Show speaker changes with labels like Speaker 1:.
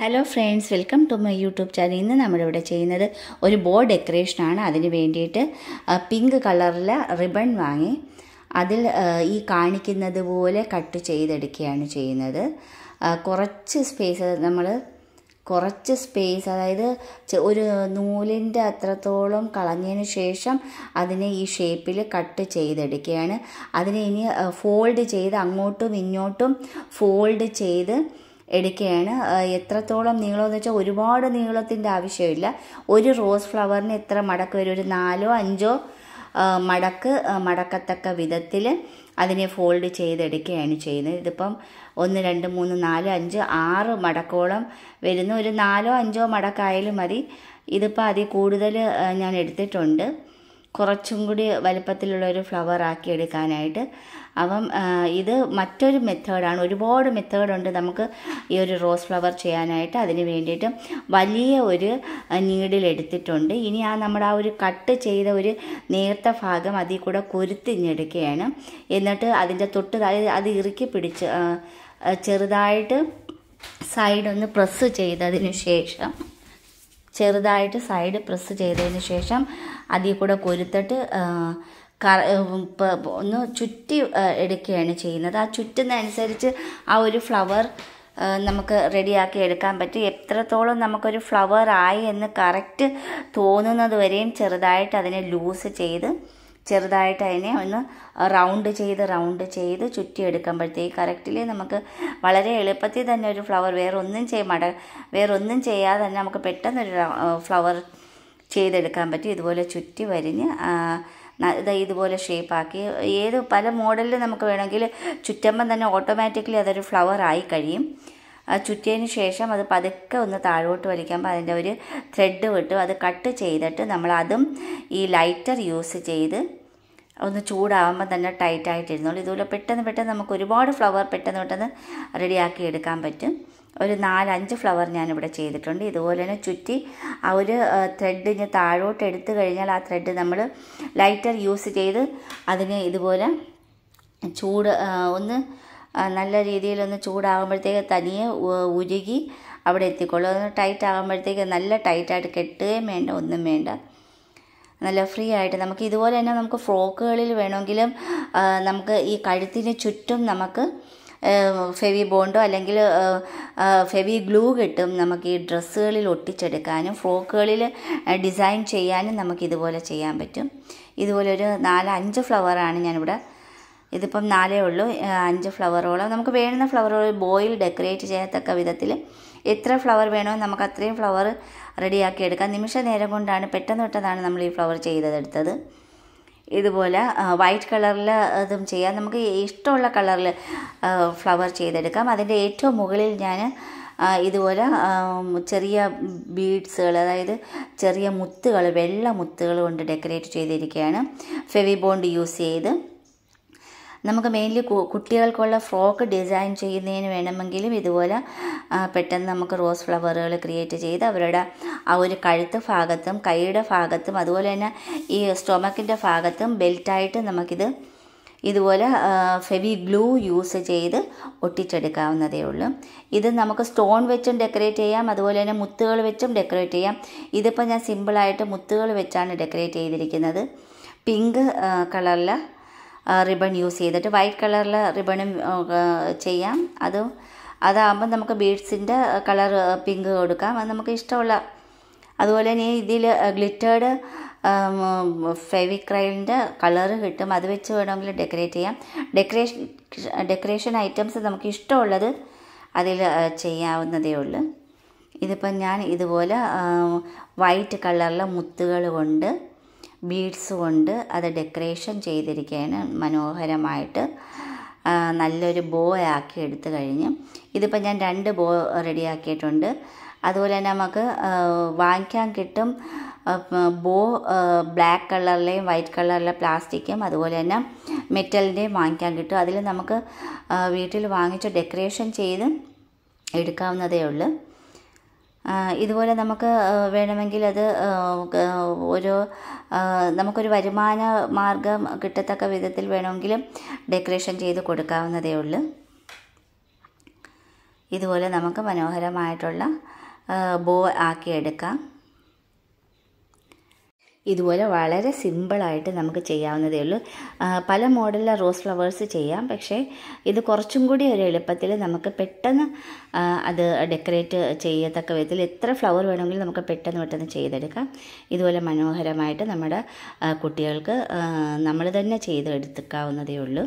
Speaker 1: hello friends welcome to my YouTube channel ഇന്ന് നമ്മളിവിടെ ചെയ്യുന്നത് ഒരു ബോ ഡെക്കറേഷനാണ് അതിന് വേണ്ടിയിട്ട് പിങ്ക് കളറിൽ റിബൺ വാങ്ങി അതിൽ ഈ കാണിക്കുന്നത് പോലെ കട്ട് ചെയ്തെടുക്കുകയാണ് ചെയ്യുന്നത് കുറച്ച് സ്പേസ് നമ്മൾ കുറച്ച് സ്പേസ് അതായത് ഒരു നൂലിൻ്റെ അത്രത്തോളം കളഞ്ഞതിന് ശേഷം അതിനെ ഈ ഷേപ്പിൽ കട്ട് ചെയ്തെടുക്കുകയാണ് അതിനെ ഇനി ഫോൾഡ് ചെയ്ത് അങ്ങോട്ടും ഇങ്ങോട്ടും ഫോൾഡ് ചെയ്ത് എടുക്കുകയാണ് എത്രത്തോളം നീളമെന്ന് വെച്ചാൽ ഒരുപാട് നീളത്തിൻ്റെ ആവശ്യമില്ല ഒരു റോസ് ഫ്ലവറിന് എത്ര മടക്ക് വരും ഒരു നാലോ അഞ്ചോ മടക്ക് മടക്കത്തക്ക വിധത്തിൽ അതിനെ ഫോൾഡ് ചെയ്തെടുക്കുകയാണ് ചെയ്യുന്നത് ഇതിപ്പം ഒന്ന് രണ്ട് മൂന്ന് നാല് അഞ്ച് ആറ് മടക്കോളം വരുന്ന ഒരു നാലോ അഞ്ചോ മടക്കായാലും മതി ഇതിപ്പോൾ അതിൽ കൂടുതൽ ഞാൻ എടുത്തിട്ടുണ്ട് കുറച്ചും കൂടി വലിപ്പത്തിലുള്ളൊരു ഒരു ഫ്ലവർ ആക്കി എടുക്കാനായിട്ട് അപ്പം ഇത് മറ്റൊരു മെത്തേഡാണ് ഒരുപാട് മെത്തേഡുണ്ട് നമുക്ക് ഈ ഒരു റോസ് ഫ്ലവർ ചെയ്യാനായിട്ട് അതിന് വേണ്ടിയിട്ട് വലിയ ഒരു നീഡിൽ എടുത്തിട്ടുണ്ട് ഇനി ആ നമ്മുടെ ആ ഒരു കട്ട് ചെയ്ത ഒരു നേർത്ത ഭാഗം അതിൽ കൂടെ കൊരുത്തിഞ്ഞെടുക്കുകയാണ് എന്നിട്ട് അതിൻ്റെ തൊട്ട് അത് ഇറുക്കി പിടിച്ച് ചെറുതായിട്ട് സൈഡൊന്ന് പ്രസ് ചെയ്തതിനു ശേഷം ചെറുതായിട്ട് സൈഡ് പ്രസ് ചെയ്തതിന് ശേഷം അതിൽ കൂടെ കൊരുത്തിട്ട് കറ ഒന്ന് ചുറ്റി എടുക്കുകയാണ് ചെയ്യുന്നത് ആ ചുറ്റുന്നതനുസരിച്ച് ആ ഒരു ഫ്ലവർ നമുക്ക് റെഡിയാക്കി എടുക്കാൻ പറ്റും എത്രത്തോളം നമുക്കൊരു ഫ്ലവർ ആയി എന്ന് കറക്റ്റ് തോന്നുന്നത് വരെയും ചെറുതായിട്ട് അതിനെ ലൂസ് ചെയ്ത് ചെറുതായിട്ട് അതിനെ ഒന്ന് റൗണ്ട് ചെയ്ത് റൗണ്ട് ചെയ്ത് ചുറ്റിയെടുക്കുമ്പോഴത്തേക്ക് കറക്റ്റിലി നമുക്ക് വളരെ എളുപ്പത്തിൽ തന്നെ ഒരു ഫ്ലവർ വേറൊന്നും ചെയ്യ മട വേറൊന്നും ചെയ്യാതെ തന്നെ നമുക്ക് പെട്ടെന്നൊരു ഫ്ലവർ ചെയ്തെടുക്കാൻ പറ്റും ഇതുപോലെ ചുറ്റി വരിഞ്ഞ് ഇതുപോലെ ഷേപ്പാക്കി ഏത് പല മോഡലിൽ നമുക്ക് വേണമെങ്കിൽ ചുറ്റുമ്പം തന്നെ ഓട്ടോമാറ്റിക്കലി അതൊരു ഫ്ലവർ ആയി കഴിയും ചുറ്റിയതിന് ശേഷം അത് പതുക്കെ ഒന്ന് താഴോട്ട് വലിക്കുമ്പോൾ അതിൻ്റെ ഒരു ത്രെഡ് വിട്ടു അത് കട്ട് ചെയ്തിട്ട് നമ്മൾ അതും ഈ ലൈറ്റർ യൂസ് ചെയ്ത് ഒന്ന് ചൂടാവുമ്പോൾ തന്നെ ടൈറ്റായിട്ടിരുന്നോളൂ ഇതുപോലെ പെട്ടെന്ന് പെട്ടെന്ന് നമുക്ക് ഒരുപാട് ഫ്ലവർ പെട്ടെന്ന് പെട്ടെന്ന് റെഡിയാക്കി എടുക്കാൻ പറ്റും ഒരു നാലഞ്ച് ഫ്ലവർ ഞാനിവിടെ ചെയ്തിട്ടുണ്ട് ഇതുപോലെ തന്നെ ചുറ്റി ആ ഒരു ത്രെഡിന് താഴോട്ട് എടുത്തു കഴിഞ്ഞാൽ ആ ത്രെഡ് നമ്മൾ ലൈറ്റർ യൂസ് ചെയ്ത് അതിനെ ഇതുപോലെ ചൂട് ഒന്ന് നല്ല രീതിയിലൊന്ന് ചൂടാകുമ്പോഴത്തേക്ക് തനിയെ ഉരുകി അവിടെ എത്തിക്കൊള്ളൂ അതൊന്ന് ടൈറ്റ് ആകുമ്പോഴത്തേക്ക് നല്ല ടൈറ്റായിട്ട് കെട്ടുകയും വേണ്ട ഒന്നും വേണ്ട നല്ല ഫ്രീ ആയിട്ട് നമുക്ക് ഇതുപോലെ തന്നെ നമുക്ക് ഫ്രോക്കുകളിൽ വേണമെങ്കിലും നമുക്ക് ഈ കഴുത്തിന് ചുറ്റും നമുക്ക് ഫെവി ബോണ്ടോ അല്ലെങ്കിൽ ഫെവി ഗ്ലൂ കിട്ടും നമുക്ക് ഈ ഡ്രസ്സുകളിൽ ഒട്ടിച്ചെടുക്കാനും ഫ്രോക്കുകളിൽ ഡിസൈൻ ചെയ്യാനും നമുക്ക് ഇതുപോലെ ചെയ്യാൻ പറ്റും ഇതുപോലെ ഒരു നാല് അഞ്ച് ഫ്ലവറാണ് ഞാനിവിടെ ഇതിപ്പം നാലേ ഉള്ളൂ അഞ്ച് ഫ്ലവറോളം നമുക്ക് വേണ്ടുന്ന ഫ്ലവറുകൾ ബോയിൽ ഡെക്കറേറ്റ് ചെയ്യത്തക്ക വിധത്തിൽ എത്ര ഫ്ലവർ വേണോ നമുക്ക് അത്രയും ഫ്ലവർ റെഡിയാക്കി എടുക്കാം നിമിഷ നേരം കൊണ്ടാണ് പെട്ടെന്ന് തൊട്ടതാണ് നമ്മൾ ഈ ഫ്ലവർ ചെയ്തെടുത്തത് ഇതുപോലെ വൈറ്റ് കളറിൽ ഇതും ചെയ്യാം നമുക്ക് ഇഷ്ടമുള്ള കളറിൽ ഫ്ലവർ ചെയ്തെടുക്കാം അതിൻ്റെ ഏറ്റവും മുകളിൽ ഞാൻ ഇതുപോലെ ചെറിയ ബീഡ്സുകൾ അതായത് ചെറിയ മുത്തുകൾ വെള്ള മുത്തുകൾ കൊണ്ട് ഡെക്കറേറ്റ് ചെയ്തിരിക്കുകയാണ് ഫെവി ബോണ്ട് യൂസ് ചെയ്ത് നമുക്ക് മെയിൻലി കുട്ടികൾക്കുള്ള ഫ്രോക്ക് ഡിസൈൻ ചെയ്യുന്നതിന് വേണമെങ്കിലും ഇതുപോലെ പെട്ടെന്ന് നമുക്ക് റോസ് ഫ്ലവറുകൾ ക്രിയേറ്റ് ചെയ്ത് അവരുടെ ആ ഒരു കഴുത്ത് ഭാഗത്തും കൈയുടെ ഭാഗത്തും അതുപോലെ തന്നെ ഈ സ്റ്റൊമക്കിൻ്റെ ഭാഗത്തും ബെൽറ്റായിട്ട് നമുക്കിത് ഇതുപോലെ ഫെവി ഗ്ലൂ യൂസ് ചെയ്ത് ഒട്ടിച്ചെടുക്കാവുന്നതേ ഉള്ളൂ ഇത് നമുക്ക് സ്റ്റോൺ വെച്ചും ഡെക്കറേറ്റ് ചെയ്യാം അതുപോലെ തന്നെ മുത്തുകൾ വെച്ചും ഡെക്കറേറ്റ് ചെയ്യാം ഇതിപ്പോൾ ഞാൻ സിമ്പിളായിട്ട് മുത്തുകൾ വെച്ചാണ് ഡെക്കറേറ്റ് ചെയ്തിരിക്കുന്നത് പിങ്ക് കളറിൽ റിബൺ യൂസ് ചെയ്തിട്ട് വൈറ്റ് കളറിൽ റിബണും ചെയ്യാം അത് അതാകുമ്പോൾ നമുക്ക് ബീഡ്സിൻ്റെ കളർ പിങ്ക് കൊടുക്കാം അത് നമുക്ക് ഇഷ്ടമുള്ള അതുപോലെ തന്നെ ഇതിൽ ഗ്ലിറ്റേർഡ് ഫെവിക്രൈലിൻ്റെ കളർ കിട്ടും അത് വെച്ച് വേണമെങ്കിൽ ഡെക്കറേറ്റ് ചെയ്യാം ഡെക്കറേഷൻ ഡെക്കറേഷൻ ഐറ്റംസ് നമുക്ക് ഇഷ്ടമുള്ളത് അതിൽ ചെയ്യാവുന്നതേ ഉള്ളൂ ഇതിപ്പം ഞാൻ ഇതുപോലെ വൈറ്റ് കളറിലെ മുത്തുകൾ കൊണ്ട് ബീഡ്സ് കൊണ്ട് അത് ഡെക്കറേഷൻ ചെയ്തിരിക്കുകയാണ് മനോഹരമായിട്ട് നല്ലൊരു ബോ ആക്കി എടുത്തു കഴിഞ്ഞ് ഇതിപ്പോൾ ഞാൻ രണ്ട് ബോ റെഡിയാക്കിയിട്ടുണ്ട് അതുപോലെ തന്നെ നമുക്ക് വാങ്ങിക്കാൻ കിട്ടും ബോ ബ്ലാക്ക് കളറിലെയും വൈറ്റ് കളറിലെ പ്ലാസ്റ്റിക്കും അതുപോലെ തന്നെ മെറ്റലിൻ്റെയും വാങ്ങിക്കാൻ കിട്ടും അതിൽ നമുക്ക് വീട്ടിൽ വാങ്ങിച്ച് ഡെക്കറേഷൻ ചെയ്ത് എടുക്കാവുന്നതേ ഉള്ളൂ ഇതുപോലെ നമുക്ക് വേണമെങ്കിൽ അത് ഒരു നമുക്കൊരു വരുമാന മാർഗം കിട്ടത്തക്ക വിധത്തിൽ വേണമെങ്കിലും ഡെക്കറേഷൻ ചെയ്ത് കൊടുക്കാവുന്നതേ ഉള്ളൂ ഇതുപോലെ നമുക്ക് മനോഹരമായിട്ടുള്ള ബോ ആക്കിയെടുക്കാം ഇതുപോലെ വളരെ സിമ്പിളായിട്ട് നമുക്ക് ചെയ്യാവുന്നതേ ഉള്ളൂ പല മോഡലിലെ റോസ് ഫ്ലവേഴ്സ് ചെയ്യാം പക്ഷേ ഇത് കുറച്ചും കൂടി ഒരു എളുപ്പത്തിൽ നമുക്ക് പെട്ടെന്ന് അത് ഡെക്കറേറ്റ് ചെയ്യത്തക്ക വിധത്തിൽ എത്ര ഫ്ലവർ വേണമെങ്കിലും നമുക്ക് പെട്ടെന്ന് പെട്ടെന്ന് ചെയ്തെടുക്കാം ഇതുപോലെ മനോഹരമായിട്ട് നമ്മുടെ കുട്ടികൾക്ക് നമ്മൾ തന്നെ ചെയ്തെടുത്തേക്കാവുന്നതേ ഉള്ളൂ